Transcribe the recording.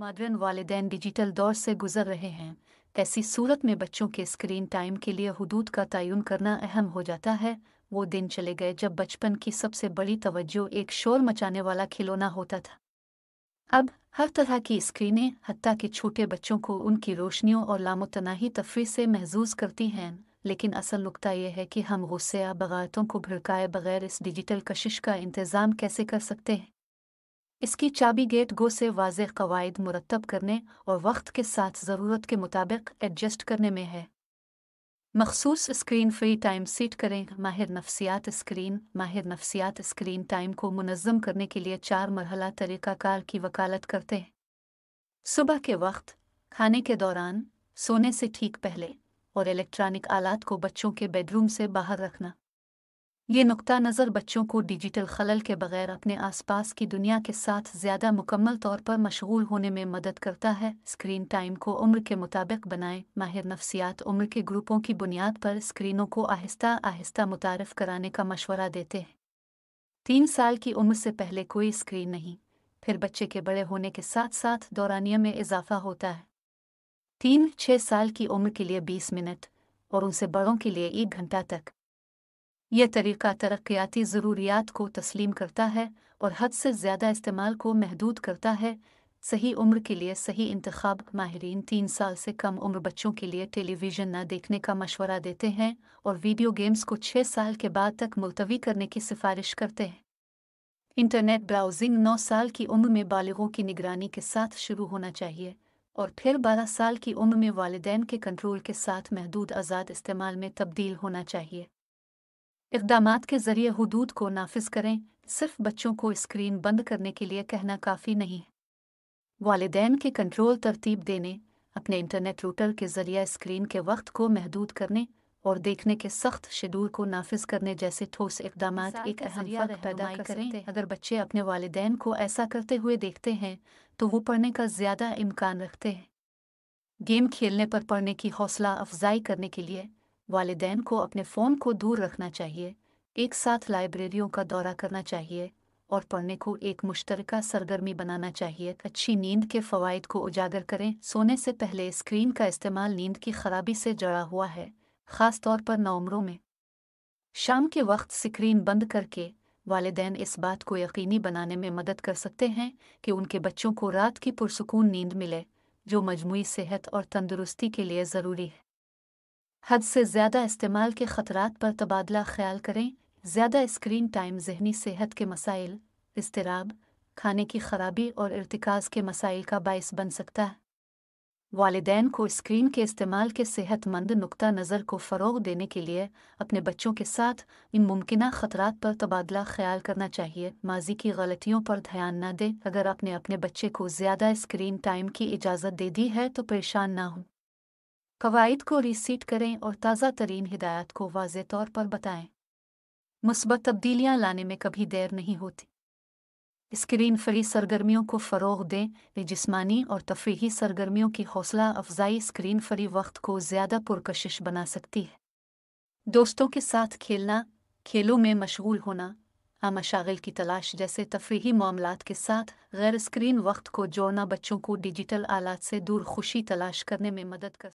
modern वालदेन digital दौर से गुजर रहे हैं ऐसी सूरत में बच्चों के स्क्रीन टाइम के लिए हदूद का तयन करना अहम हो जाता है वो दिन चले गए जब बचपन की सबसे बड़ी तवज्जो एक शोर मचाने वाला खिलौना होता था अब हर तरह की स्क्रीनें हती के छोटे बच्चों को उनकी रोशनियों और लामोतनाही तफरी से महजूज करती हैं लेकिन असल नुकता यह है कि हम गुस्से या बगावतों को भड़काए बगैर इस डिजिटल कशिश का इंतज़ाम कैसे कर सकते हैं इसकी चाबी गेट गो से वाज कवायद मुरतब करने और वक्त के साथ ज़रूरत के मुताबिक एडजस्ट करने में है मखसूस स्क्रीन फ्री टाइम सीट करें माहिर नफसियात स्क्रीन माहिर नफसियात स्क्रीन टाइम को मुनज़म करने के लिए चार मरहला तरीक़ाकार की वकालत करते हैं सुबह के वक्त खाने के दौरान सोने से ठीक पहले और इलेक्ट्रॉनिक आलात को बच्चों के बेडरूम से बाहर रखना ये नुक्ता नज़र बच्चों को डिजिटल खलल के बगैर अपने आसपास की दुनिया के साथ ज़्यादा मुकम्मल तौर पर मशगूल होने में मदद करता है स्क्रीन टाइम को उम्र के मुताबिक बनाएं माहिर नफ्सियात उम्र के ग्रुपों की बुनियाद पर स्क्रीनों को आहिस्ता आहिस्ता मुतारफ़ कराने का मशवरा देते हैं तीन साल की उम्र से पहले कोई स्क्रीन नहीं फिर बच्चे के बड़े होने के साथ साथ दौरानिया में इजाफा होता है तीन छः साल की उम्र के लिए बीस मिनट और उनसे बड़ों के लिए एक घंटा तक यह तरीका तरक्याती ज़रूरियात को तस्लीम करता है और हद से ज़्यादा इस्तेमाल को महदूद करता है सही उम्र के लिए सही इंतखब माहरीन तीन साल से कम उम्र बच्चों के लिए टेलीविज़न न देखने का मशवरा देते हैं और वीडियो गेम्स को छः साल के बाद तक मुलतवी करने की सिफारिश करते हैं इंटरनेट ब्राउजिंग नौ साल की उम्र में बालगों की निगरानी के साथ शुरू होना चाहिए और फिर बारह साल की उम्र में वालदेन के कंट्रोल के साथ महदूद आज़ाद इस्तेमाल में तब्दील होना चाहिए इकदाम के ज़रिए हदूद को नाफिज करें सिर्फ बच्चों को स्क्रीन बंद करने के लिए कहना काफ़ी नहीं है वालदेन के कंट्रोल तरतीब देने अपने इंटरनेट रूटर के ज़रिए स्क्रीन के वक्त को महदूद करने और देखने के सख्त शेड्यूल को नाफिज करने जैसे ठोस इकदाम एक अहम पैदा करें अगर बच्चे अपने वालदेन को ऐसा करते हुए देखते हैं तो वो पढ़ने का ज़्यादा इम्कान रखते हैं गेम खेलने पर पढ़ने की हौसला अफजाई करने के लिए वालदेन को अपने फ़ोन को दूर रखना चाहिए एक साथ लाइब्रेरियों का दौरा करना चाहिए और पढ़ने को एक मुश्तरका सरगर्मी बनाना चाहिए अच्छी नींद के फ़वाद को उजागर करें सोने से पहले स्क्रीन का इस्तेमाल नींद की खराबी से जड़ा हुआ है ख़ास तौर पर नवमरों में शाम के वक्त स्क्रीन बंद करके वालदेन इस बात को यकीनी बनाने में मदद कर सकते हैं कि उनके बच्चों को रात की पुरसकून नींद मिले जो मजमू सेहत और तंदुरुस्ती के लिए ज़रूरी है हद से ज़्यादा इस्तेमाल के ख़तरात पर तबादला ख्याल करें ज़्यादा स्क्रीन टाइम जहनी सेहत के मसाइल इसतराब खाने की खराबी और इरतकाज के मसाइल का बायस बन सकता है वालदेन को स्क्रीन के इस्तेमाल के सेहतमंद नुक़ नज़र को फ़रोग देने के लिए अपने बच्चों के साथ इन मुमकिन ख़तरा पर तबादला ख्याल करना चाहिए माजी की गलतियों पर ध्यान न दें अगर आपने अपने बच्चे को ज़्यादा स्क्रीन टाइम की इजाज़त दे दी है तो परेशान ना हों कवायद को रीसीट करें और ताज़ा तरीन हिदायत को वाज तौर पर बताएं मुस्बत तब्दीलियाँ लाने में कभी देर नहीं होती स्क्रीन फ्री सरगर्मियों को फ़रोग दें जिसमानी और तफरीही सरगर्मियों की हौसला अफजाई स्क्रीन फ्री वक्त को ज़्यादा पुरकशिश बना सकती है दोस्तों के साथ खेलना खेलों में मशगूल होना आमशागिल की तलाश जैसे तफरीही मामला के साथ गैर स्क्रीन वक्त को जोड़ना बच्चों को डिजिटल आलात से दूर खुशी तलाश करने में मदद कर